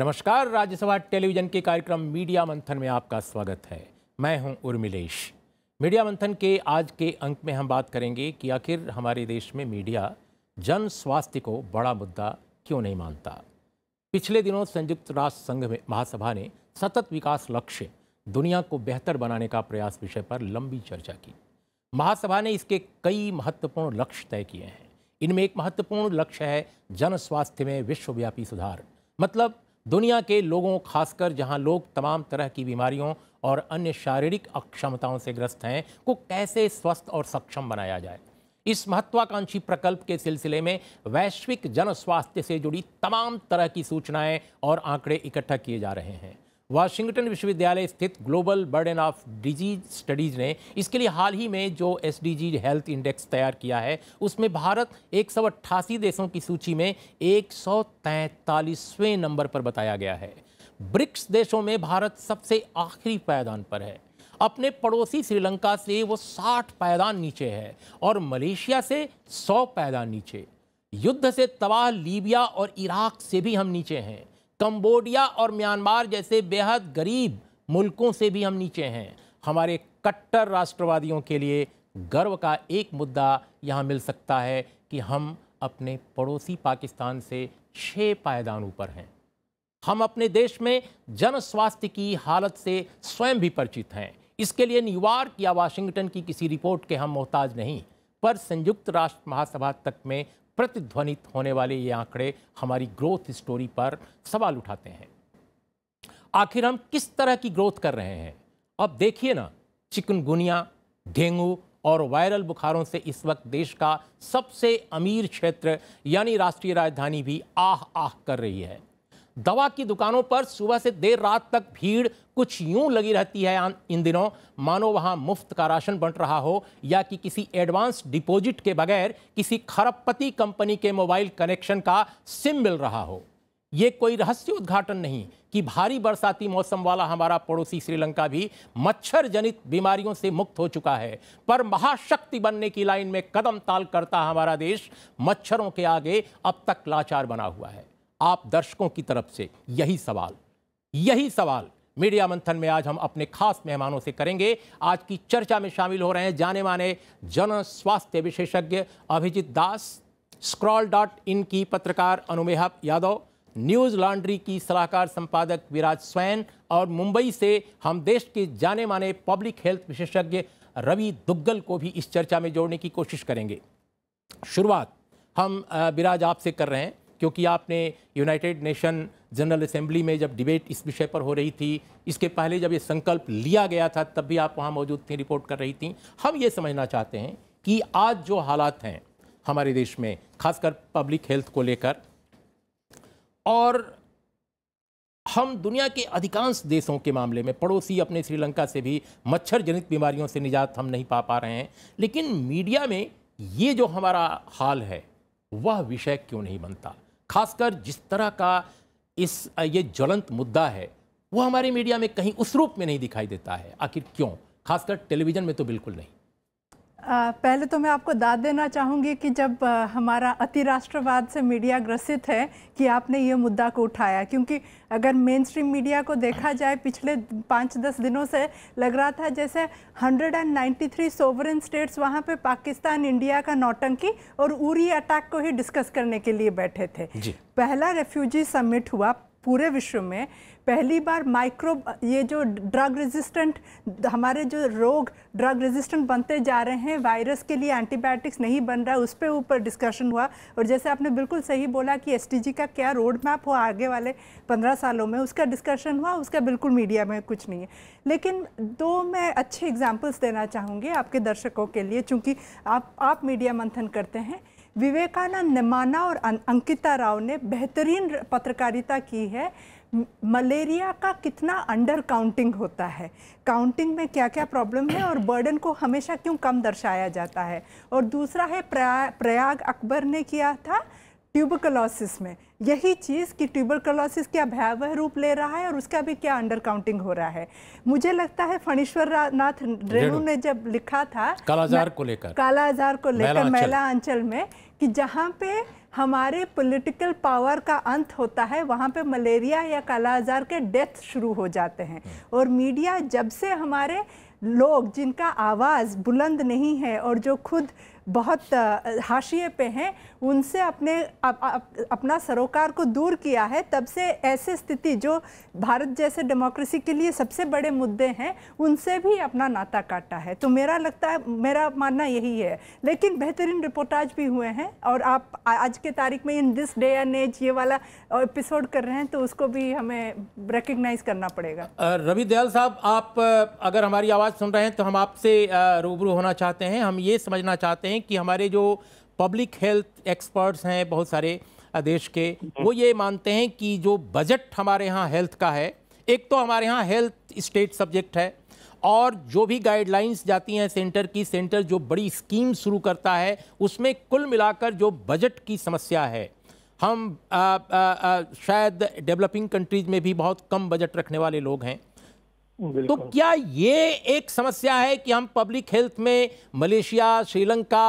नमस्कार राज्यसभा टेलीविजन के कार्यक्रम मीडिया मंथन में आपका स्वागत है मैं हूं उर्मिलेश मीडिया मंथन के आज के अंक में हम बात करेंगे कि आखिर हमारे देश में मीडिया जन स्वास्थ्य को बड़ा मुद्दा क्यों नहीं मानता पिछले दिनों संयुक्त राष्ट्र संघ में महासभा ने सतत विकास लक्ष्य दुनिया को बेहतर बनाने का प्रयास विषय पर लंबी चर्चा की महासभा ने इसके कई महत्वपूर्ण लक्ष्य तय किए हैं इनमें एक महत्वपूर्ण लक्ष्य है जन स्वास्थ्य में विश्वव्यापी सुधार मतलब दुनिया के लोगों खासकर जहां लोग तमाम तरह की बीमारियों और अन्य शारीरिक अक्षमताओं से ग्रस्त हैं को कैसे स्वस्थ और सक्षम बनाया जाए इस महत्वाकांक्षी प्रकल्प के सिलसिले में वैश्विक जन स्वास्थ्य से जुड़ी तमाम तरह की सूचनाएं और आंकड़े इकट्ठा किए जा रहे हैं वाशिंगटन विश्वविद्यालय स्थित global burden of disease studies ने इसके लिए हाल ही में जो एस हेल्थ इंडेक्स तैयार किया है उसमें भारत एक देशों की सूची में एक नंबर पर बताया गया है ब्रिक्स देशों में भारत सबसे आखिरी पायदान पर है अपने पड़ोसी श्रीलंका से वो 60 पायदान नीचे है और मलेशिया से 100 पायदान नीचे युद्ध से तबाह लीबिया और इराक से भी हम नीचे हैं कंबोडिया और म्यांमार जैसे बेहद गरीब मुल्कों से भी हम नीचे हैं हमारे कट्टर राष्ट्रवादियों के लिए गर्व का एक मुद्दा यहाँ मिल सकता है कि हम अपने पड़ोसी पाकिस्तान से छः पायदान ऊपर हैं हम अपने देश में जन स्वास्थ्य की हालत से स्वयं भी परिचित हैं इसके लिए न्यूयॉर्क या वाशिंगटन की किसी रिपोर्ट के हम मोहताज नहीं पर संयुक्त राष्ट्र महासभा तक में प्रतिध्वनित होने वाले ये आंकड़े हमारी ग्रोथ स्टोरी पर सवाल उठाते हैं आखिर हम किस तरह की ग्रोथ कर रहे हैं अब देखिए ना चिकनगुनिया डेंगू और वायरल बुखारों से इस वक्त देश का सबसे अमीर क्षेत्र यानी राष्ट्रीय राजधानी भी आह आह कर रही है दवा की दुकानों पर सुबह से देर रात तक भीड़ कुछ यूं लगी रहती है इन दिनों मानो वहां मुफ्त का राशन बंट रहा हो या कि किसी एडवांस डिपॉजिट के बगैर किसी खरबपति कंपनी के मोबाइल कनेक्शन का सिम मिल रहा हो ये कोई रहस्य उद्घाटन नहीं कि भारी बरसाती मौसम वाला हमारा पड़ोसी श्रीलंका भी मच्छर जनित बीमारियों से मुक्त हो चुका है पर महाशक्ति बनने की लाइन में कदम ताल करता हमारा देश मच्छरों के आगे अब तक लाचार बना हुआ है आप दर्शकों की तरफ से यही सवाल यही सवाल मीडिया मंथन में आज हम अपने खास मेहमानों से करेंगे आज की चर्चा में शामिल हो रहे हैं जाने माने जन स्वास्थ्य विशेषज्ञ Abhijit Das scroll dot in की पत्रकार अनुमेहा यादव न्यूज लॉन्ड्री की सलाहकार संपादक विराज स्वैन और मुंबई से हम देश के जाने माने पब्लिक हेल्थ विशेषज्ञ रवि दुग्गल को भी इस चर्चा में जोड़ने की कोशिश करेंगे शुरुआत हम विराज आपसे कर रहे हैं क्योंकि आपने यूनाइटेड नेशन जनरल असेंबली में जब डिबेट इस विषय पर हो रही थी इसके पहले जब ये संकल्प लिया गया था तब भी आप वहाँ मौजूद थी रिपोर्ट कर रही थी हम ये समझना चाहते हैं कि आज जो हालात हैं हमारे देश में खासकर पब्लिक हेल्थ को लेकर और हम दुनिया के अधिकांश देशों के मामले में पड़ोसी अपने श्रीलंका से भी मच्छर जनित बीमारियों से निजात हम नहीं पा पा रहे हैं लेकिन मीडिया में ये जो हमारा हाल है वह विषय क्यों नहीं बनता खासकर जिस तरह का इस ये ज्वलंत मुद्दा है वो हमारे मीडिया में कहीं उस रूप में नहीं दिखाई देता है आखिर क्यों खासकर टेलीविज़न में तो बिल्कुल नहीं आ, पहले तो मैं आपको दाद देना चाहूँगी कि जब आ, हमारा अति राष्ट्रवाद से मीडिया ग्रसित है कि आपने ये मुद्दा को उठाया क्योंकि अगर मेन स्ट्रीम मीडिया को देखा जाए पिछले पाँच दस दिनों से लग रहा था जैसे 193 सोवरेन स्टेट्स वहाँ पे पाकिस्तान इंडिया का नौटंकी और उरी अटैक को ही डिस्कस करने के लिए बैठे थे पहला रेफ्यूजी समिट हुआ पूरे विश्व में पहली बार माइक्रो ये जो ड्रग रेजिस्टेंट हमारे जो रोग ड्रग रेजिस्टेंट बनते जा रहे हैं वायरस के लिए एंटीबायोटिक्स नहीं बन रहा उस पर ऊपर डिस्कशन हुआ और जैसे आपने बिल्कुल सही बोला कि एस का क्या रोड मैप हो आगे वाले पंद्रह सालों में उसका डिस्कशन हुआ उसका बिल्कुल मीडिया में कुछ नहीं है लेकिन दो मैं अच्छे एग्जाम्पल्स देना चाहूँगी आपके दर्शकों के लिए चूँकि आप आप मीडिया मंथन करते हैं विवेकानंद ने और अं- अंकिता राव ने बेहतरीन पत्रकारिता की है मलेरिया का कितना अंडर काउंटिंग होता है काउंटिंग में क्या क्या प्रॉब्लम है और बर्डन को हमेशा क्यों कम दर्शाया जाता है और दूसरा है प्रया, प्रयाग अकबर ने किया था ट्यूबरकलोसिस में यही चीज़ कि ट्यूबरकलोसिस क्या भयावह रूप ले रहा है और उसका भी क्या अंडर काउंटिंग हो रहा है मुझे लगता है फणीश्वर नाथ रेणु ने जब लिखा था कालाजार को लेकर कालाजार को लेकर महिला अंचल में कि जहाँ पे हमारे पॉलिटिकल पावर का अंत होता है वहाँ पे मलेरिया या कालाजार के डेथ शुरू हो जाते हैं और मीडिया जब से हमारे लोग जिनका आवाज़ बुलंद नहीं है और जो खुद बहुत हाशिए पे हैं उनसे अपने अप, अपना सरोकार को दूर किया है तब से ऐसे स्थिति जो भारत जैसे डेमोक्रेसी के लिए सबसे बड़े मुद्दे हैं उनसे भी अपना नाता काटा है तो मेरा लगता है मेरा मानना यही है लेकिन बेहतरीन रिपोर्टाज भी हुए हैं और आप आज के तारीख में in this day and age ये वाला एपिसोड कर रहे हैं तो उसको भी हमें रिकग्नाइज करना पड़ेगा रवि दयाल साहब आप अगर हमारी आवाज़ सुन रहे हैं तो हम आपसे रूबरू होना चाहते हैं हम ये समझना चाहते हैं हैं कि हमारे जो पब्लिक हेल्थ एक्सपर्ट्स हैं बहुत सारे देश के हम्म। वो ये मानते हैं कि जो बजट हमारे यहाँ हेल्थ का है एक तो हमारे यहाँ हेल्थ स्टेट सब्जेक्ट है और जो भी गाइडलाइंस जाती हैं सेंटर की सेंटर जो बड़ी स्कीम शुरू करता है उसमें कुल मिलाकर जो बजट की समस्या है हम आ, आ, आ, शायद डेवलपिंग कंट्रीज में भी बहुत कम बजट रखने वाले लोग हैं तो क्या ये एक समस्या है कि हम पब्लिक हेल्थ में मलेशिया श्रीलंका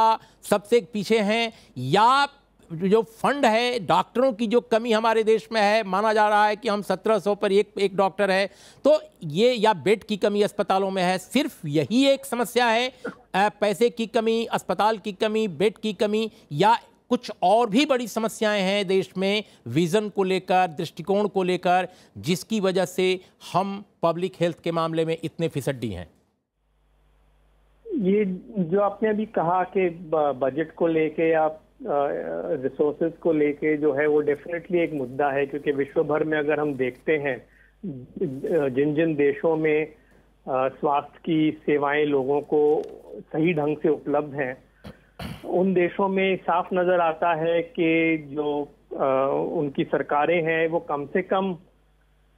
सबसे पीछे हैं या जो फंड है डॉक्टरों की जो कमी हमारे देश में है माना जा रहा है कि हम 1700 पर एक एक डॉक्टर है तो ये या बेड की कमी अस्पतालों में है सिर्फ यही एक समस्या है पैसे की कमी अस्पताल की कमी बेड की कमी या कुछ और भी बड़ी समस्याएं हैं देश में विज़न को लेकर दृष्टिकोण को लेकर जिसकी वजह से हम पब्लिक हेल्थ के मामले में इतने फिसड्डी हैं ये जो आपने अभी कहा कि बजट को लेके या रिसोर्सेज को लेके जो है वो डेफिनेटली एक मुद्दा है क्योंकि विश्व भर में अगर हम देखते हैं जिन जिन देशों में स्वास्थ्य की सेवाएं लोगों को सही ढंग से उपलब्ध हैं उन देशों में साफ नजर आता है कि जो आ, उनकी सरकारें हैं वो कम से कम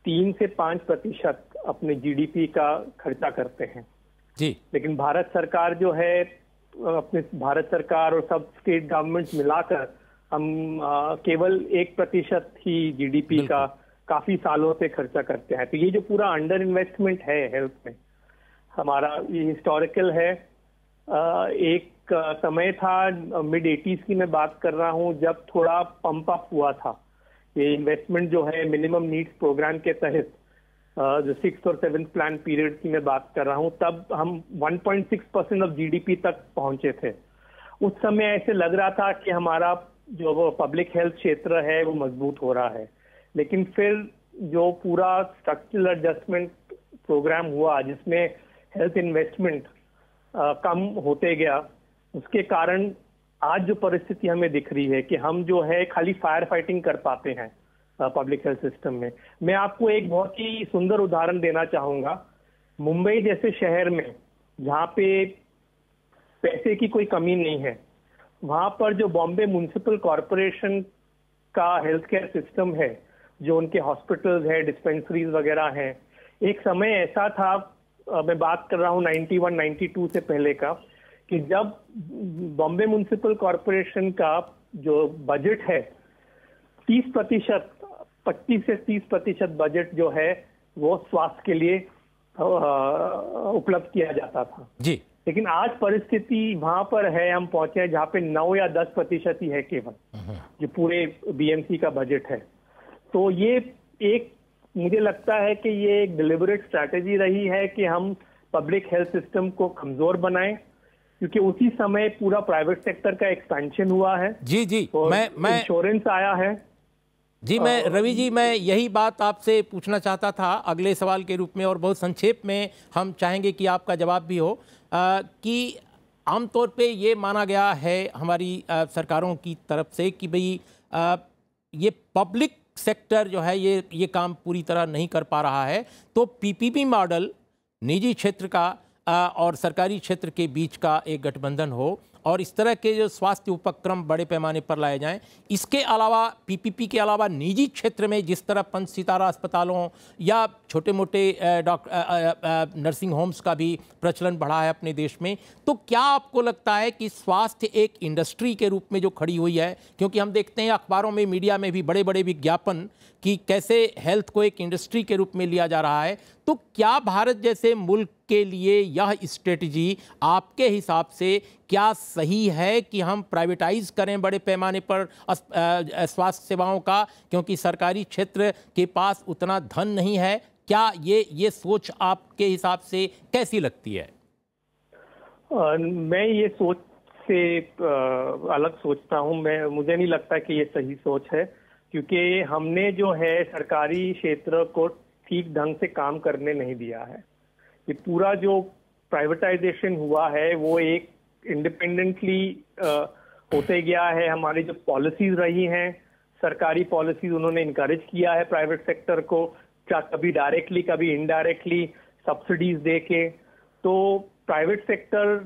तीन से पांच प्रतिशत अपने जीडीपी का खर्चा करते हैं जी लेकिन भारत सरकार जो है अपने भारत सरकार और सब स्टेट गवर्नमेंट मिलाकर हम आ, केवल एक प्रतिशत ही जीडीपी का काफी सालों से खर्चा करते हैं तो ये जो पूरा अंडर इन्वेस्टमेंट है हेल्थ में हमारा ये हिस्टोरिकल है आ, एक समय था मिड एटीज की मैं बात कर रहा हूँ जब थोड़ा पंप अप हुआ था ये इन्वेस्टमेंट जो है मिनिमम नीड्स प्रोग्राम के तहत जो सिक्स और सेवेंथ प्लान पीरियड की मैं बात कर रहा हूँ तब हम 1.6 परसेंट ऑफ जीडीपी तक पहुंचे थे उस समय ऐसे लग रहा था कि हमारा जो वो पब्लिक हेल्थ क्षेत्र है वो मजबूत हो रहा है लेकिन फिर जो पूरा स्ट्रक्चरल एडजस्टमेंट प्रोग्राम हुआ जिसमें हेल्थ इन्वेस्टमेंट कम होते गया उसके कारण आज जो परिस्थिति हमें दिख रही है कि हम जो है खाली फायर फाइटिंग कर पाते हैं पब्लिक हेल्थ सिस्टम में मैं आपको एक बहुत ही सुंदर उदाहरण देना चाहूंगा मुंबई जैसे शहर में जहाँ पे पैसे की कोई कमी नहीं है वहां पर जो बॉम्बे म्यूनसिपल कॉरपोरेशन का हेल्थ केयर सिस्टम है जो उनके हॉस्पिटल्स है डिस्पेंसरीज वगैरह हैं एक समय ऐसा था मैं बात कर रहा हूँ 91, 92 से पहले का कि जब बॉम्बे म्यूनसिपल कॉरपोरेशन का जो बजट है तीस प्रतिशत पच्चीस से तीस प्रतिशत बजट जो है वो स्वास्थ्य के लिए उपलब्ध किया जाता था जी लेकिन आज परिस्थिति वहां पर है हम पहुंचे हैं जहाँ पे नौ या दस प्रतिशत ही है केवल हम्म। जो पूरे बीएमसी का बजट है तो ये एक मुझे लगता है कि ये एक डिलिबरेट स्ट्रैटेजी रही है कि हम पब्लिक हेल्थ सिस्टम को कमजोर बनाएं क्योंकि उसी समय पूरा प्राइवेट सेक्टर का एक्सपेंशन हुआ है जी जी मैं मैं इंश्योरेंस आया है जी मैं रवि जी मैं यही बात आपसे पूछना चाहता था अगले सवाल के रूप में और बहुत संक्षेप में हम चाहेंगे कि आपका जवाब भी हो आ, कि आमतौर पे ये माना गया है हमारी आ, सरकारों की तरफ से कि भाई ये पब्लिक सेक्टर जो है ये ये काम पूरी तरह नहीं कर पा रहा है तो पीपीपी मॉडल निजी क्षेत्र का और सरकारी क्षेत्र के बीच का एक गठबंधन हो और इस तरह के जो स्वास्थ्य उपक्रम बड़े पैमाने पर लाए जाएं इसके अलावा पीपीपी के अलावा निजी क्षेत्र में जिस तरह पंच सितारा अस्पतालों या छोटे मोटे डॉक्टर नर्सिंग होम्स का भी प्रचलन बढ़ा है अपने देश में तो क्या आपको लगता है कि स्वास्थ्य एक इंडस्ट्री के रूप में जो खड़ी हुई है क्योंकि हम देखते हैं अखबारों में मीडिया में भी बड़े बड़े विज्ञापन कि कैसे हेल्थ को एक इंडस्ट्री के रूप में लिया जा रहा है तो क्या भारत जैसे मुल्क के लिए यह स्ट्रेटजी आपके हिसाब से क्या सही है कि हम प्राइवेटाइज करें बड़े पैमाने पर स्वास्थ्य सेवाओं का क्योंकि सरकारी क्षेत्र के पास उतना धन नहीं है क्या ये ये सोच आपके हिसाब से कैसी लगती है आ, मैं ये सोच से आ, अलग सोचता हूँ मैं मुझे नहीं लगता कि ये सही सोच है क्योंकि हमने जो है सरकारी क्षेत्र को ठीक ढंग से काम करने नहीं दिया है कि पूरा जो प्राइवेटाइजेशन हुआ है वो एक इंडिपेंडेंटली होते गया है हमारी जो पॉलिसीज रही हैं सरकारी पॉलिसीज उन्होंने इंकरेज किया है प्राइवेट सेक्टर को चाहे कभी डायरेक्टली कभी इनडायरेक्टली सब्सिडीज दे के तो प्राइवेट सेक्टर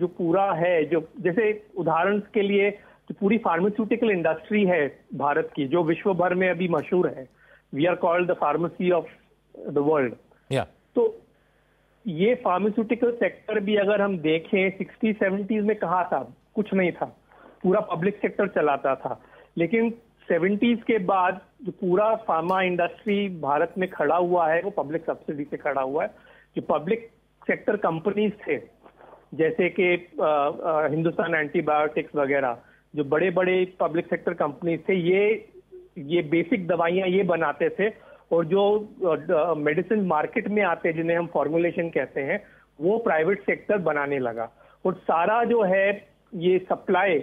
जो पूरा है जो जैसे उदाहरण के लिए जो पूरी फार्मास्यूटिकल इंडस्ट्री है भारत की जो विश्व भर में अभी मशहूर है we are called the pharmacy of the world तो ये फार्मास्यूटिकल सेक्टर भी अगर हम देखें सिक्सटी सेवेंटीज में कहा था कुछ नहीं था पूरा पब्लिक सेक्टर चलाता था लेकिन सेवेंटीज के बाद जो पूरा फार्मा इंडस्ट्री भारत में खड़ा हुआ है वो पब्लिक सब्सिडी से खड़ा हुआ है जो पब्लिक सेक्टर कंपनीज थे जैसे कि हिंदुस्तान एंटीबायोटिक्स वगैरह जो बड़े बड़े पब्लिक सेक्टर कंपनीज थे ये ये बेसिक दवाइयां ये बनाते थे और जो मेडिसिन मार्केट में आते हैं जिन्हें हम फॉर्मुलेशन कहते हैं वो प्राइवेट सेक्टर बनाने लगा और सारा जो है ये सप्लाई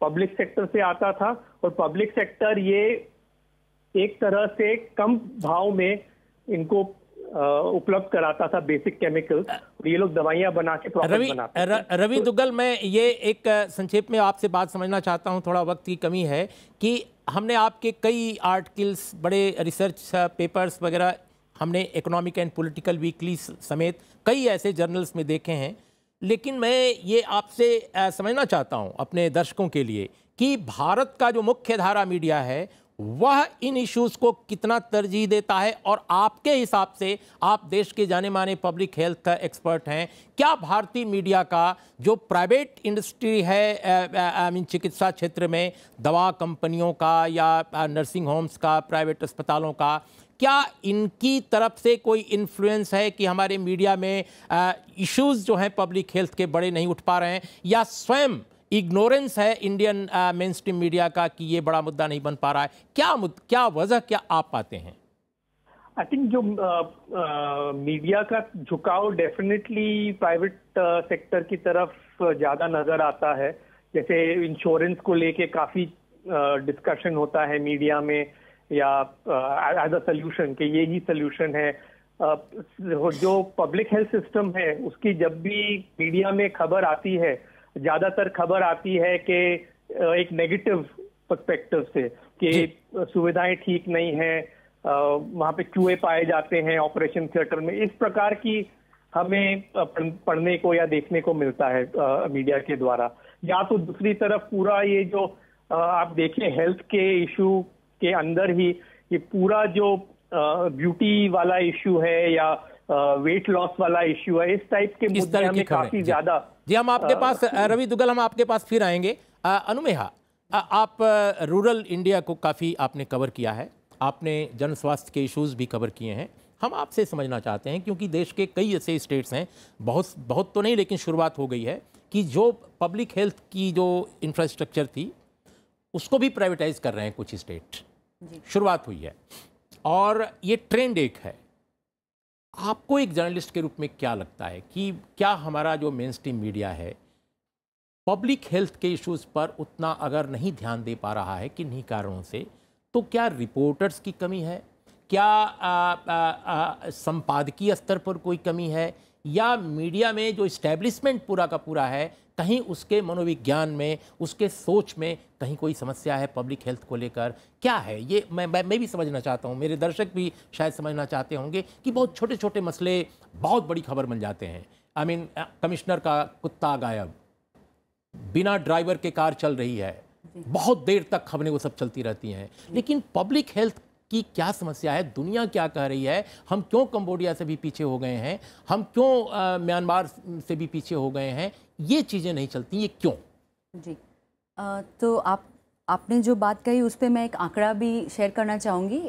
पब्लिक सेक्टर से आता था और पब्लिक सेक्टर ये एक तरह से कम भाव में इनको उपलब्ध कराता था बेसिक केमिकल्स और ये लोग दवाइयां बना के रवि तो रवि दुग्गल मैं ये एक संक्षेप में आपसे बात समझना चाहता हूँ थोड़ा वक्त की कमी है कि हमने आपके कई आर्टिकल्स बड़े रिसर्च पेपर्स वगैरह हमने इकोनॉमिक एंड पॉलिटिकल वीकली समेत कई ऐसे जर्नल्स में देखे हैं लेकिन मैं ये आपसे समझना चाहता हूँ अपने दर्शकों के लिए कि भारत का जो मुख्य धारा मीडिया है वह इन इश्यूज को कितना तरजीह देता है और आपके हिसाब से आप देश के जाने माने पब्लिक हेल्थ एक्सपर्ट हैं क्या भारतीय मीडिया का जो प्राइवेट इंडस्ट्री है आई मीन चिकित्सा क्षेत्र में दवा कंपनियों का या नर्सिंग होम्स का प्राइवेट अस्पतालों का क्या इनकी तरफ से कोई इन्फ्लुएंस है कि हमारे मीडिया में इश्यूज जो हैं पब्लिक हेल्थ के बड़े नहीं उठ पा रहे हैं या स्वयं इग्नोरेंस है इंडियन मेन स्ट्रीम मीडिया का कि ये बड़ा मुद्दा नहीं बन पा रहा है क्या क्या वजह क्या आप पाते हैं आई थिंक जो मीडिया का झुकाव डेफिनेटली प्राइवेट सेक्टर की तरफ ज़्यादा नज़र आता है जैसे इंश्योरेंस को लेके काफ़ी डिस्कशन होता है मीडिया में या एज अ सोल्यूशन के ये ही सोल्यूशन है जो पब्लिक हेल्थ सिस्टम है उसकी जब भी मीडिया में खबर आती है ज्यादातर खबर आती है कि एक नेगेटिव पर्सपेक्टिव से कि सुविधाएं ठीक नहीं है वहां पे चूहे पाए जाते हैं ऑपरेशन थिएटर में इस प्रकार की हमें पढ़ने को या देखने को मिलता है मीडिया के द्वारा या तो दूसरी तरफ पूरा ये जो आप देखें हेल्थ के इशू के अंदर ही ये पूरा जो ब्यूटी वाला इशू है या वेट लॉस वाला इशू है इस टाइप के मुद्दे हमें काफी ज्यादा जी हम आपके हाँ। पास रवि दुगल हम आपके पास फिर आएंगे अनुमेहा आप रूरल इंडिया को काफ़ी आपने कवर किया है आपने जन स्वास्थ्य के इश्यूज भी कवर किए हैं हम आपसे समझना चाहते हैं क्योंकि देश के कई ऐसे स्टेट्स हैं बहुत बहुत तो नहीं लेकिन शुरुआत हो गई है कि जो पब्लिक हेल्थ की जो इंफ्रास्ट्रक्चर थी उसको भी प्राइवेटाइज कर रहे हैं कुछ स्टेट शुरुआत हुई है और ये ट्रेंड एक है आपको एक जर्नलिस्ट के रूप में क्या लगता है कि क्या हमारा जो मेन स्ट्रीम मीडिया है पब्लिक हेल्थ के इश्यूज पर उतना अगर नहीं ध्यान दे पा रहा है किन्हीं कारणों से तो क्या रिपोर्टर्स की कमी है क्या संपादकीय स्तर पर कोई कमी है या मीडिया में जो इस्टेब्लिशमेंट पूरा का पूरा है कहीं उसके मनोविज्ञान में उसके सोच में कहीं कोई समस्या है पब्लिक हेल्थ को लेकर क्या है ये मैं मैं, मैं भी समझना चाहता हूँ मेरे दर्शक भी शायद समझना चाहते होंगे कि बहुत छोटे छोटे मसले बहुत बड़ी खबर बन जाते हैं आई मीन कमिश्नर का कुत्ता गायब बिना ड्राइवर के कार चल रही है बहुत देर तक खबरें वो सब चलती रहती हैं लेकिन पब्लिक हेल्थ की क्या समस्या है दुनिया क्या कह रही है हम क्यों कंबोडिया से भी पीछे हो गए हैं हम क्यों म्यांमार से भी पीछे हो गए हैं ये चीज़ें नहीं चलती ये क्यों जी आ, तो आप आपने जो बात कही उस पर मैं एक आंकड़ा भी शेयर करना चाहूँगी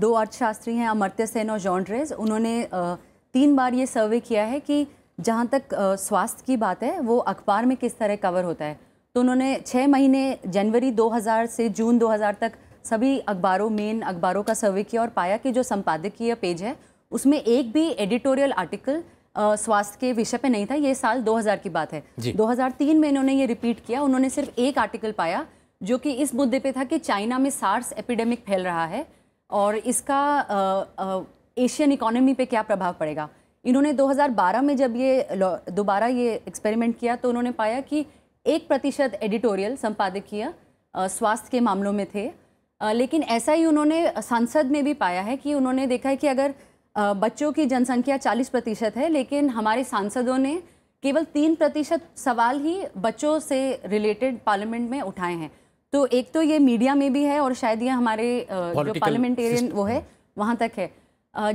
दो अर्थशास्त्री हैं अमर्त्य सेन और जॉन्ड्रेज उन्होंने आ, तीन बार ये सर्वे किया है कि जहाँ तक स्वास्थ्य की बात है वो अखबार में किस तरह कवर होता है तो उन्होंने छः महीने जनवरी 2000 से जून 2000 तक सभी अखबारों मेन अखबारों का सर्वे किया और पाया कि जो संपादकीय पेज है उसमें एक भी एडिटोरियल आर्टिकल स्वास्थ्य के विषय पे नहीं था ये साल 2000 की बात है 2003 में इन्होंने ये रिपीट किया उन्होंने सिर्फ एक आर्टिकल पाया जो कि इस मुद्दे पे था कि चाइना में सार्स एपिडेमिक फैल रहा है और इसका एशियन इकोनॉमी पे क्या प्रभाव पड़ेगा इन्होंने 2012 में जब ये दोबारा ये एक्सपेरिमेंट किया तो उन्होंने पाया कि एक प्रतिशत एडिटोरियल संपादकीय स्वास्थ्य के मामलों में थे लेकिन ऐसा ही उन्होंने संसद में भी पाया है कि उन्होंने देखा है कि अगर बच्चों की जनसंख्या 40 प्रतिशत है लेकिन हमारे सांसदों ने केवल तीन प्रतिशत सवाल ही बच्चों से रिलेटेड पार्लियामेंट में उठाए हैं तो एक तो ये मीडिया में भी है और शायद ये हमारे जो पार्लियामेंटेरियन वो है वहाँ तक है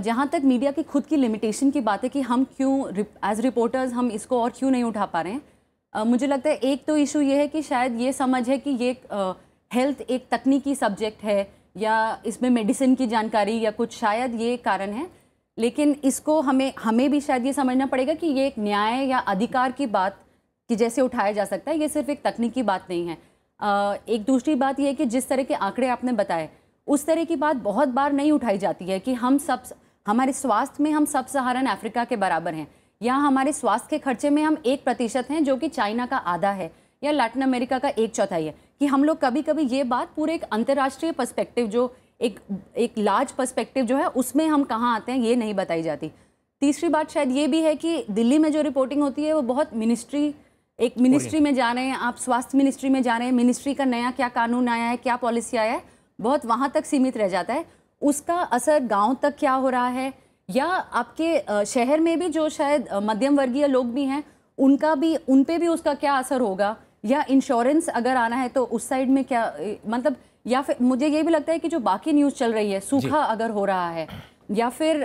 जहाँ तक मीडिया की खुद की लिमिटेशन की बात है कि हम क्यों एज रिपोर्टर्स हम इसको और क्यों नहीं उठा पा रहे हैं मुझे लगता है एक तो इशू ये है कि शायद ये समझ है कि ये हेल्थ एक तकनीकी सब्जेक्ट है या इसमें मेडिसिन की जानकारी या कुछ शायद ये कारण है लेकिन इसको हमें हमें भी शायद ये समझना पड़ेगा कि ये एक न्याय या अधिकार की बात कि जैसे उठाया जा सकता है ये सिर्फ एक तकनीकी बात नहीं है एक दूसरी बात यह है कि जिस तरह के आंकड़े आपने बताए उस तरह की बात बहुत बार नहीं उठाई जाती है कि हम सब हमारे स्वास्थ्य में हम सब सहारन अफ्रीका के बराबर हैं या हमारे स्वास्थ्य के खर्चे में हम एक प्रतिशत हैं जो कि चाइना का आधा है या लैटिन अमेरिका का एक चौथाई है कि हम लोग कभी कभी ये बात पूरे एक अंतर्राष्ट्रीय पर्सपेक्टिव जो एक एक लार्ज पर्सपेक्टिव जो है उसमें हम कहाँ आते हैं ये नहीं बताई जाती तीसरी बात शायद ये भी है कि दिल्ली में जो रिपोर्टिंग होती है वो बहुत मिनिस्ट्री एक मिनिस्ट्री में जा रहे हैं आप स्वास्थ्य मिनिस्ट्री में जा रहे हैं मिनिस्ट्री का नया क्या कानून आया है क्या पॉलिसी आया है बहुत वहाँ तक सीमित रह जाता है उसका असर गाँव तक क्या हो रहा है या आपके शहर में भी जो शायद मध्यम वर्गीय लोग भी हैं उनका भी उन पर भी उसका क्या असर होगा या इंश्योरेंस अगर आना है तो उस साइड में क्या मतलब या फिर मुझे ये भी लगता है कि जो बाकी न्यूज़ चल रही है सूखा अगर हो रहा है या फिर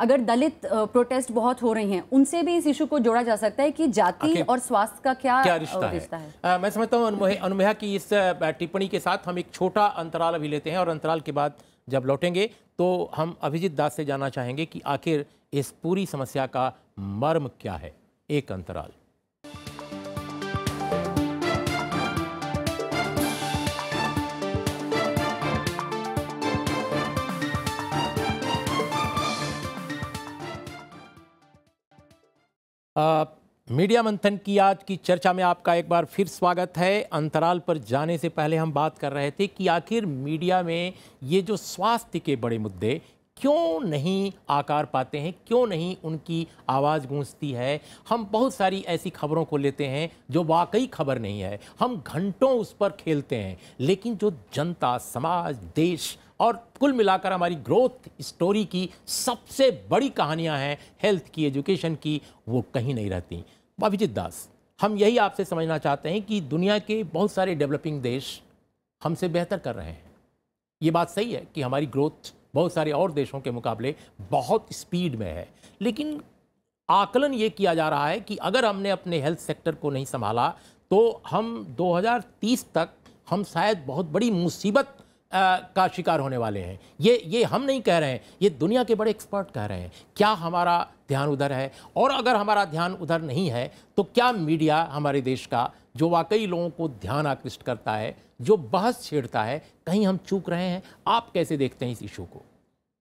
अगर दलित प्रोटेस्ट बहुत हो रही हैं उनसे भी इस इशू को जोड़ा जा सकता है कि जाति और स्वास्थ्य का क्या, क्या रिश्ता है, है? आ, मैं समझता हूँ अनुमेहा की इस टिप्पणी के साथ हम एक छोटा अंतराल अभी लेते हैं और अंतराल के बाद जब लौटेंगे तो हम अभिजीत दास से जानना चाहेंगे कि आखिर इस पूरी समस्या का मर्म क्या है एक अंतराल मीडिया मंथन की आज की चर्चा में आपका एक बार फिर स्वागत है अंतराल पर जाने से पहले हम बात कर रहे थे कि आखिर मीडिया में ये जो स्वास्थ्य के बड़े मुद्दे क्यों नहीं आकार पाते हैं क्यों नहीं उनकी आवाज़ गूंजती है हम बहुत सारी ऐसी खबरों को लेते हैं जो वाकई खबर नहीं है हम घंटों उस पर खेलते हैं लेकिन जो जनता समाज देश और कुल मिलाकर हमारी ग्रोथ स्टोरी की सबसे बड़ी कहानियां हैं हेल्थ की एजुकेशन की वो कहीं नहीं रहती अभिजीत दास हम यही आपसे समझना चाहते हैं कि दुनिया के बहुत सारे डेवलपिंग देश हमसे बेहतर कर रहे हैं ये बात सही है कि हमारी ग्रोथ बहुत सारे और देशों के मुकाबले बहुत स्पीड में है लेकिन आकलन ये किया जा रहा है कि अगर हमने अपने हेल्थ सेक्टर को नहीं संभाला तो हम 2030 तक हम शायद बहुत बड़ी मुसीबत का शिकार होने वाले हैं ये ये हम नहीं कह रहे हैं ये दुनिया के बड़े एक्सपर्ट कह रहे हैं क्या हमारा ध्यान उधर है और अगर हमारा ध्यान उधर नहीं है तो क्या मीडिया हमारे देश का जो वाकई लोगों को ध्यान आकृष्ट करता है जो बहस छेड़ता है कहीं हम चूक रहे हैं आप कैसे देखते हैं इस इशू को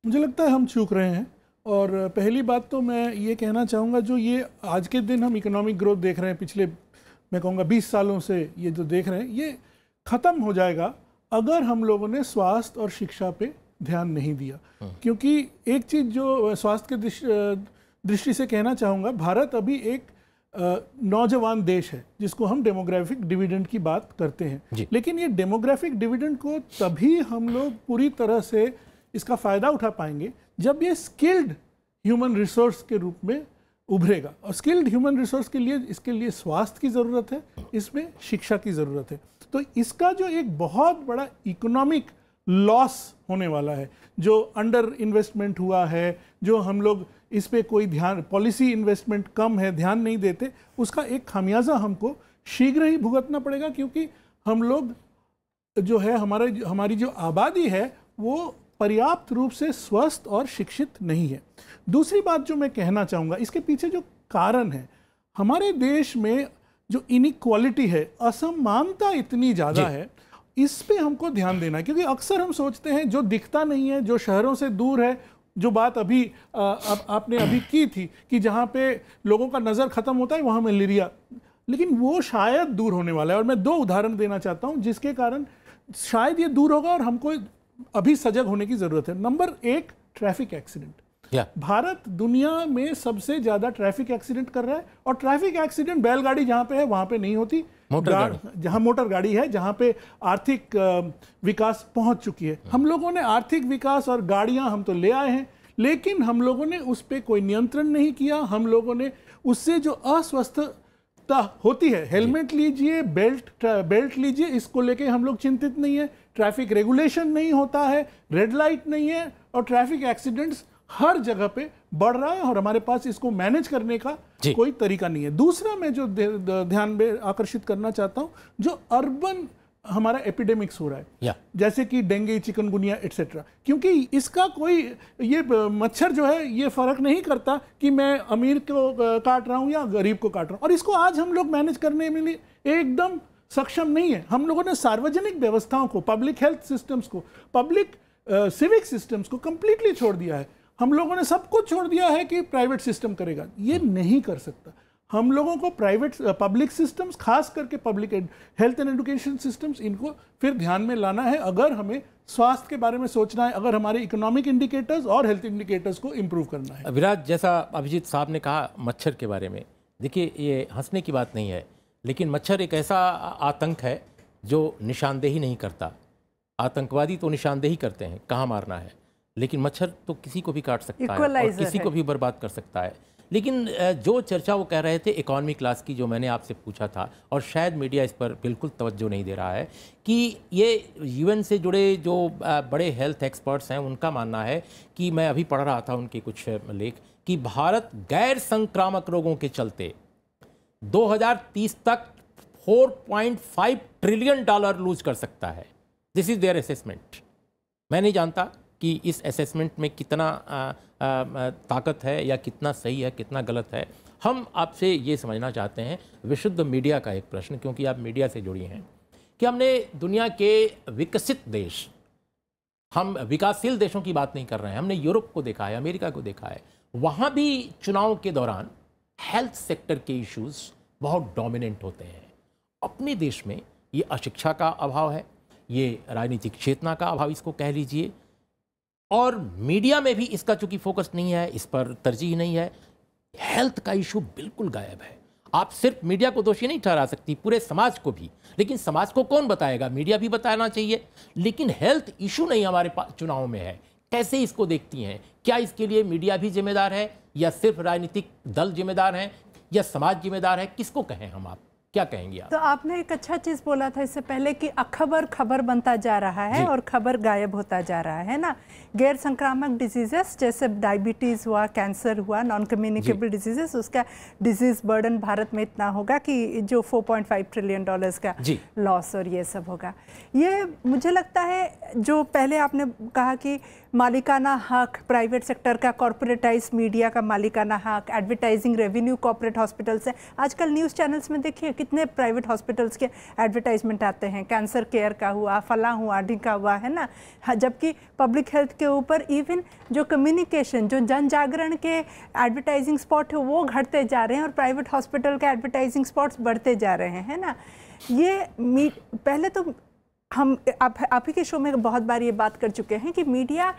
मुझे लगता है हम चूक रहे हैं और पहली बात तो मैं ये कहना चाहूँगा जो ये आज के दिन हम इकोनॉमिक ग्रोथ देख रहे हैं पिछले मैं कहूँगा बीस सालों से ये जो देख रहे हैं ये ख़त्म हो जाएगा अगर हम लोगों ने स्वास्थ्य और शिक्षा पे ध्यान नहीं दिया हाँ। क्योंकि एक चीज़ जो स्वास्थ्य के दृष्टि से कहना चाहूँगा भारत अभी एक नौजवान देश है जिसको हम डेमोग्राफिक डिविडेंड की बात करते हैं लेकिन ये डेमोग्राफिक डिविडेंड को तभी हम लोग पूरी तरह से इसका फ़ायदा उठा पाएंगे जब ये स्किल्ड ह्यूमन रिसोर्स के रूप में उभरेगा और स्किल्ड ह्यूमन रिसोर्स के लिए इसके लिए स्वास्थ्य की ज़रूरत है इसमें शिक्षा की ज़रूरत है तो इसका जो एक बहुत बड़ा इकोनॉमिक लॉस होने वाला है जो अंडर इन्वेस्टमेंट हुआ है जो हम लोग इस पर कोई ध्यान पॉलिसी इन्वेस्टमेंट कम है ध्यान नहीं देते उसका एक खामियाजा हमको शीघ्र ही भुगतना पड़ेगा क्योंकि हम लोग जो है हमारे हमारी जो आबादी है वो पर्याप्त रूप से स्वस्थ और शिक्षित नहीं है दूसरी बात जो मैं कहना चाहूँगा इसके पीछे जो कारण है हमारे देश में जो इनिक्वालिटी है असमानता इतनी ज़्यादा है इस पे हमको ध्यान देना क्योंकि अक्सर हम सोचते हैं जो दिखता नहीं है जो शहरों से दूर है जो बात अभी आ, आप, आपने अभी की थी कि जहाँ पे लोगों का नज़र ख़त्म होता है वहाँ मलेरिया लेकिन वो शायद दूर होने वाला है और मैं दो उदाहरण देना चाहता हूँ जिसके कारण शायद ये दूर होगा और हमको अभी सजग होने की ज़रूरत है नंबर एक ट्रैफिक एक्सीडेंट भारत दुनिया में सबसे ज्यादा ट्रैफिक एक्सीडेंट कर रहा है और ट्रैफिक एक्सीडेंट बैलगाड़ी जहाँ पे है वहां पे नहीं होती मोटर जहां मोटर गाड़ी है जहाँ पे आर्थिक विकास पहुंच चुकी है हाँ। हम लोगों ने आर्थिक विकास और गाड़ियां हम तो ले आए हैं लेकिन हम लोगों ने उस पर कोई नियंत्रण नहीं किया हम लोगों ने उससे जो अस्वस्थता होती है हेलमेट लीजिए बेल्ट बेल्ट लीजिए इसको लेके हम लोग चिंतित नहीं है ट्रैफिक रेगुलेशन नहीं होता है रेड लाइट नहीं है और ट्रैफिक एक्सीडेंट्स हर जगह पे बढ़ रहा है और हमारे पास इसको मैनेज करने का कोई तरीका नहीं है दूसरा मैं जो ध्यान में आकर्षित करना चाहता हूँ जो अर्बन हमारा एपिडेमिक्स हो रहा है या। जैसे कि डेंगू चिकनगुनिया एट्सेट्रा क्योंकि इसका कोई ये मच्छर जो है ये फर्क नहीं करता कि मैं अमीर को काट रहा हूँ या गरीब को काट रहा हूँ और इसको आज हम लोग मैनेज करने में लिए एकदम सक्षम नहीं है हम लोगों ने सार्वजनिक व्यवस्थाओं को पब्लिक हेल्थ सिस्टम्स को पब्लिक सिविक सिस्टम्स को कम्प्लीटली छोड़ दिया है हम लोगों ने सब कुछ छोड़ दिया है कि प्राइवेट सिस्टम करेगा ये हम्म। नहीं कर सकता हम लोगों को प्राइवेट पब्लिक सिस्टम्स खास करके public health and education systems इनको फिर ध्यान में लाना है अगर हमें स्वास्थ्य के बारे में सोचना है अगर हमारे इकोनॉमिक इंडिकेटर्स और हेल्थ इंडिकेटर्स को इम्प्रूव करना है अभिराज जैसा अभिजीत साहब ने कहा मच्छर के बारे में देखिए ये हंसने की बात नहीं है लेकिन मच्छर एक ऐसा आतंक है जो निशानदेही नहीं करता आतंकवादी तो निशानदेही करते हैं कहाँ मारना है लेकिन मच्छर तो किसी को भी काट सकता है और किसी है। को भी बर्बाद कर सकता है लेकिन जो चर्चा वो कह रहे थे इकोनॉमी क्लास की जो मैंने आपसे पूछा था और शायद मीडिया इस पर बिल्कुल तवज्जो नहीं दे रहा है कि ये यूएन से जुड़े जो बड़े हेल्थ एक्सपर्ट्स हैं उनका मानना है कि मैं अभी पढ़ रहा था उनके कुछ लेख कि भारत गैर संक्रामक रोगों के चलते 2030 तक 4.5 ट्रिलियन डॉलर लूज कर सकता है दिस इज़ देयर असेसमेंट मैं नहीं जानता कि इस असेसमेंट में कितना आ, आ, ताकत है या कितना सही है कितना गलत है हम आपसे ये समझना चाहते हैं विशुद्ध मीडिया का एक प्रश्न क्योंकि आप मीडिया से जुड़ी हैं कि हमने दुनिया के विकसित देश हम विकासशील देशों की बात नहीं कर रहे हैं हमने यूरोप को देखा है अमेरिका को देखा है वहाँ भी चुनाव के दौरान हेल्थ सेक्टर के इश्यूज बहुत डोमिनेंट होते हैं अपने देश में ये अशिक्षा का अभाव है ये राजनीतिक चेतना का अभाव इसको कह लीजिए और मीडिया में भी इसका चूंकि फोकस नहीं है इस पर तरजीह नहीं है हेल्थ का इशू बिल्कुल गायब है आप सिर्फ मीडिया को दोषी नहीं ठहरा सकती पूरे समाज को भी लेकिन समाज को कौन बताएगा मीडिया भी बताना चाहिए लेकिन हेल्थ इशू नहीं हमारे पास चुनाव में है कैसे इसको देखती हैं क्या इसके लिए मीडिया भी जिम्मेदार है या सिर्फ राजनीतिक दल जिम्मेदार हैं या समाज जिम्मेदार है किसको कहें हम आप क्या कहेंगे आप तो आपने एक अच्छा चीज़ बोला था इससे पहले कि अखबर खबर बनता जा रहा है और खबर गायब होता जा रहा है ना गैर संक्रामक डिजीजेस जैसे डायबिटीज़ हुआ कैंसर हुआ नॉन कम्युनिकेबल डिजीजेस उसका डिजीज़ बर्डन भारत में इतना होगा कि जो 4.5 ट्रिलियन डॉलर्स का लॉस और ये सब होगा ये मुझे लगता है जो पहले आपने कहा कि मालिकाना हक प्राइवेट सेक्टर का कॉरपोरेटाइज मीडिया का मालिकाना हक एडवर्टाइजिंग रेवेन्यू कॉरपोरेट हॉस्पिटल से आजकल न्यूज़ चैनल्स में देखिए कितने प्राइवेट हॉस्पिटल्स के एडवर्टाइजमेंट आते हैं कैंसर केयर का हुआ फला हुआ ढिका हुआ है ना हाँ, जबकि पब्लिक हेल्थ के ऊपर इवन जो कम्युनिकेशन जो जन जागरण के एडवर्टाइजिंग स्पॉट है वो घटते जा रहे हैं और प्राइवेट हॉस्पिटल के एडवर्टाइजिंग स्पॉट्स बढ़ते जा रहे हैं है ना ये पहले तो हम आप आप ही के शो में बहुत बार ये बात कर चुके हैं कि मीडिया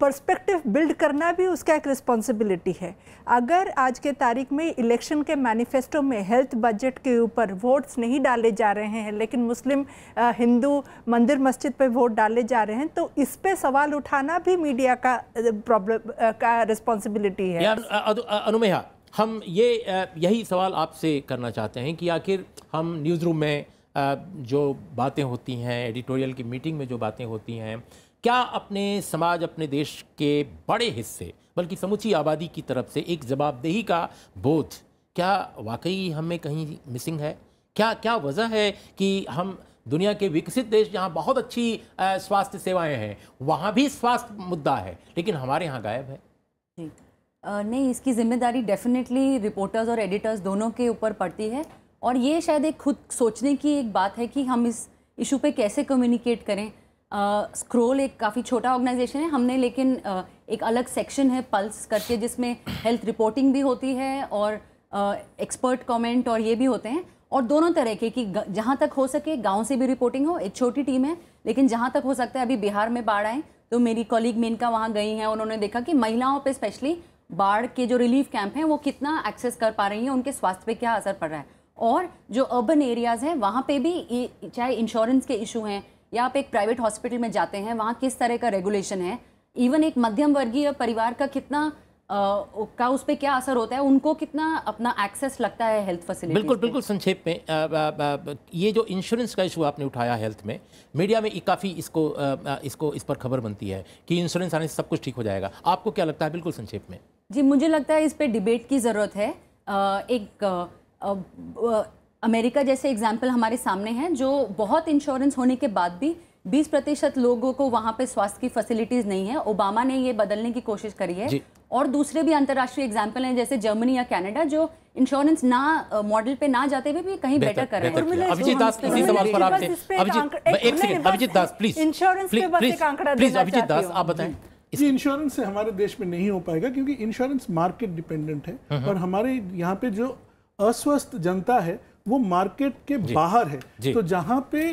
पर्सपेक्टिव बिल्ड करना भी उसका एक रिस्पॉन्सिबिलिटी है अगर आज के तारीख में इलेक्शन के मैनिफेस्टो में हेल्थ बजट के ऊपर वोट्स नहीं डाले जा रहे हैं लेकिन मुस्लिम हिंदू मंदिर मस्जिद पे वोट डाले जा रहे हैं तो इस पर सवाल उठाना भी मीडिया का प्रॉब्लम का रिस्पॉन्सिबिलिटी है अनुमेहा हम ये यही सवाल आपसे करना चाहते हैं कि आखिर हम न्यूज़ रूम में जो बातें होती हैं एडिटोरियल की मीटिंग में जो बातें होती हैं क्या अपने समाज अपने देश के बड़े हिस्से बल्कि समूची आबादी की तरफ से एक जवाबदेही का बोझ क्या वाकई हमें कहीं मिसिंग है क्या क्या वजह है कि हम दुनिया के विकसित देश जहाँ बहुत अच्छी स्वास्थ्य सेवाएं हैं वहाँ भी स्वास्थ्य मुद्दा है लेकिन हमारे यहाँ गायब है ठीक नहीं इसकी जिम्मेदारी डेफिनेटली रिपोर्टर्स और एडिटर्स दोनों के ऊपर पड़ती है और ये शायद एक खुद सोचने की एक बात है कि हम इस इशू पे कैसे कम्युनिकेट करें स्क्रोल एक काफ़ी छोटा ऑर्गेनाइजेशन है हमने लेकिन एक अलग सेक्शन है पल्स करके जिसमें हेल्थ रिपोर्टिंग भी होती है और एक्सपर्ट कमेंट और ये भी होते हैं और दोनों तरह के कि जहाँ तक हो सके गांव से भी रिपोर्टिंग हो एक छोटी टीम है लेकिन जहाँ तक हो सकता है अभी बिहार में बाढ़ आए तो मेरी कॉलीग मेनका वहाँ गई हैं उन्होंने देखा कि महिलाओं पर स्पेशली बाढ़ के जो रिलीफ कैंप हैं वो कितना एक्सेस कर पा रही हैं उनके स्वास्थ्य पर क्या असर पड़ रहा है और जो अर्बन एरियाज़ हैं वहाँ पे भी चाहे इंश्योरेंस के इशू हैं या आप एक प्राइवेट हॉस्पिटल में जाते हैं वहाँ किस तरह का रेगुलेशन है इवन एक मध्यम वर्गीय परिवार का कितना आ, का उस पर क्या असर होता है उनको कितना अपना एक्सेस लगता है हेल्थ फैसिलिटी बिल्कुल बिल्कुल संक्षेप में आ, आ, ये जो इंश्योरेंस का इशू आपने उठाया हेल्थ में मीडिया में काफ़ी इसको इसको इस पर खबर बनती है कि इंश्योरेंस आने से सब कुछ ठीक हो जाएगा आपको क्या लगता है बिल्कुल संक्षेप में जी मुझे लगता है इस पर डिबेट की ज़रूरत है एक अमेरिका जैसे एग्जाम्पल हमारे सामने हैं जो बहुत इंश्योरेंस होने के बाद भी 20 प्रतिशत लोगों को वहाँ पे स्वास्थ्य की फैसिलिटीज़ नहीं है ओबामा ने ये बदलने की कोशिश करी है और दूसरे भी अंतर्राष्ट्रीय एग्जाम्पल हैं जैसे जर्मनी या कनाडा जो इंश्योरेंस ना मॉडल पे ना जाते हुए भी कहीं बेटर, कर रहे हैं अभिजीत दास इसी सवाल पर अभिजीत दास प्लीज इंश्योरेंस अभिजीत दास आप बताएं ये इंश्योरेंस से हमारे देश में नहीं हो पाएगा क्योंकि इंश्योरेंस मार्केट डिपेंडेंट है और हम्म, हम्म। हमारे यहाँ पे जो अस्वस्थ जनता है वो मार्केट के बाहर है तो जहाँ पे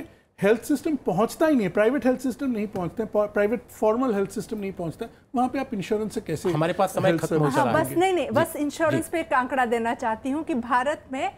हेल्थ सिस्टम पहुंचता ही नहीं प्राइवेट हेल्थ सिस्टम नहीं पहुंचते प्राइवेट फॉर्मल हेल्थ सिस्टम नहीं पहुंचता वहां पे आप इंश्योरेंस से कैसे हमारे पास समय खत्म हो है हाँ, बस नहीं नहीं बस इंश्योरेंस पे एक आंकड़ा देना चाहती हूँ कि भारत में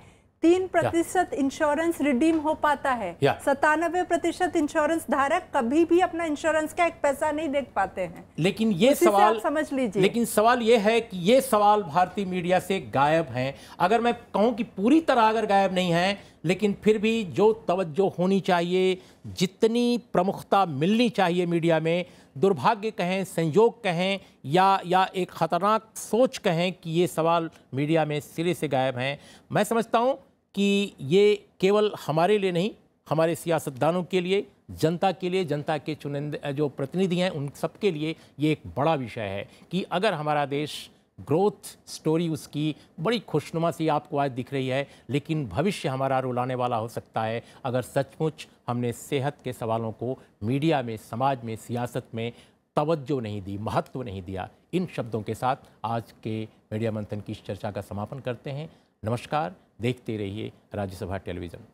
तीन प्रतिशत इंश्योरेंस रिडीम हो पाता है सतानबे प्रतिशत इंश्योरेंस धारक कभी भी अपना इंश्योरेंस का एक पैसा नहीं देख पाते हैं लेकिन ये सवाल समझ लीजिए लेकिन सवाल ये है कि ये सवाल भारतीय मीडिया से गायब है अगर मैं कहूँ कि पूरी तरह अगर गायब नहीं है लेकिन फिर भी जो तवज्जो होनी चाहिए जितनी प्रमुखता मिलनी चाहिए मीडिया में दुर्भाग्य कहें संयोग कहें या या एक ख़तरनाक सोच कहें कि ये सवाल मीडिया में सिरे से गायब हैं मैं समझता हूँ कि ये केवल हमारे लिए नहीं हमारे सियासतदानों के लिए जनता के लिए जनता के चुनिंदे जो प्रतिनिधि हैं उन सब के लिए ये एक बड़ा विषय है कि अगर हमारा देश ग्रोथ स्टोरी उसकी बड़ी खुशनुमा सी आपको आज दिख रही है लेकिन भविष्य हमारा रुलाने वाला हो सकता है अगर सचमुच हमने सेहत के सवालों को मीडिया में समाज में सियासत में तवज्जो नहीं दी महत्व नहीं दिया इन शब्दों के साथ आज के मीडिया मंथन की इस चर्चा का समापन करते हैं नमस्कार देखते रहिए राज्यसभा टेलीविज़न